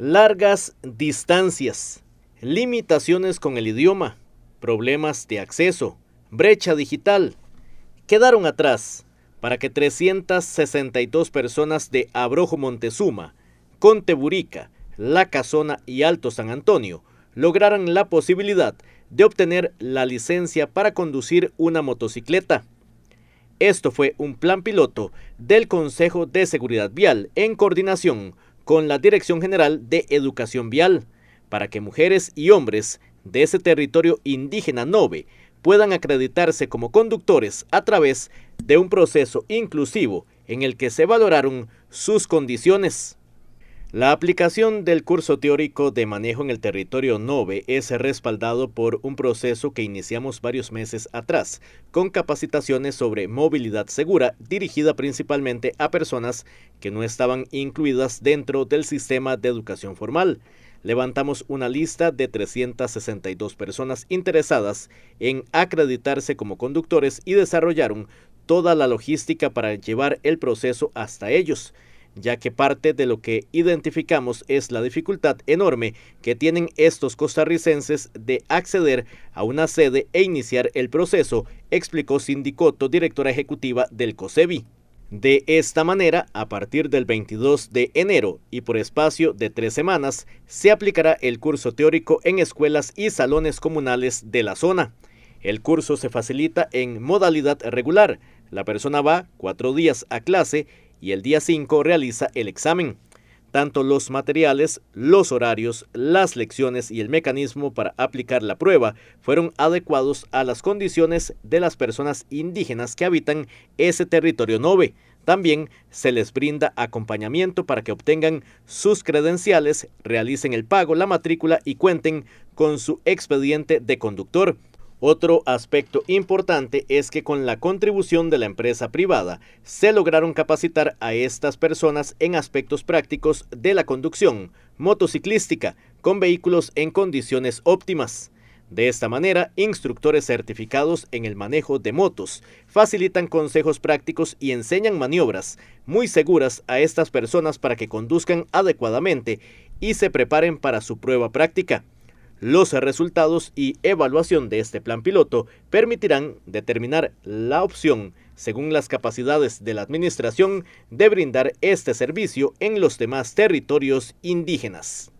largas distancias, limitaciones con el idioma, problemas de acceso, brecha digital, quedaron atrás para que 362 personas de Abrojo Montezuma, Conteburica, La Casona y Alto San Antonio lograran la posibilidad de obtener la licencia para conducir una motocicleta. Esto fue un plan piloto del Consejo de Seguridad Vial en coordinación con la Dirección General de Educación Vial, para que mujeres y hombres de ese territorio indígena Nove puedan acreditarse como conductores a través de un proceso inclusivo en el que se valoraron sus condiciones. La aplicación del curso teórico de manejo en el territorio NOVE es respaldado por un proceso que iniciamos varios meses atrás, con capacitaciones sobre movilidad segura dirigida principalmente a personas que no estaban incluidas dentro del sistema de educación formal. Levantamos una lista de 362 personas interesadas en acreditarse como conductores y desarrollaron toda la logística para llevar el proceso hasta ellos ya que parte de lo que identificamos es la dificultad enorme que tienen estos costarricenses de acceder a una sede e iniciar el proceso, explicó Sindicoto, directora ejecutiva del COSEBI. De esta manera, a partir del 22 de enero y por espacio de tres semanas, se aplicará el curso teórico en escuelas y salones comunales de la zona. El curso se facilita en modalidad regular. La persona va cuatro días a clase y el día 5 realiza el examen. Tanto los materiales, los horarios, las lecciones y el mecanismo para aplicar la prueba fueron adecuados a las condiciones de las personas indígenas que habitan ese territorio nove. También se les brinda acompañamiento para que obtengan sus credenciales, realicen el pago, la matrícula y cuenten con su expediente de conductor. Otro aspecto importante es que con la contribución de la empresa privada se lograron capacitar a estas personas en aspectos prácticos de la conducción motociclística con vehículos en condiciones óptimas. De esta manera, instructores certificados en el manejo de motos facilitan consejos prácticos y enseñan maniobras muy seguras a estas personas para que conduzcan adecuadamente y se preparen para su prueba práctica. Los resultados y evaluación de este plan piloto permitirán determinar la opción según las capacidades de la Administración de brindar este servicio en los demás territorios indígenas.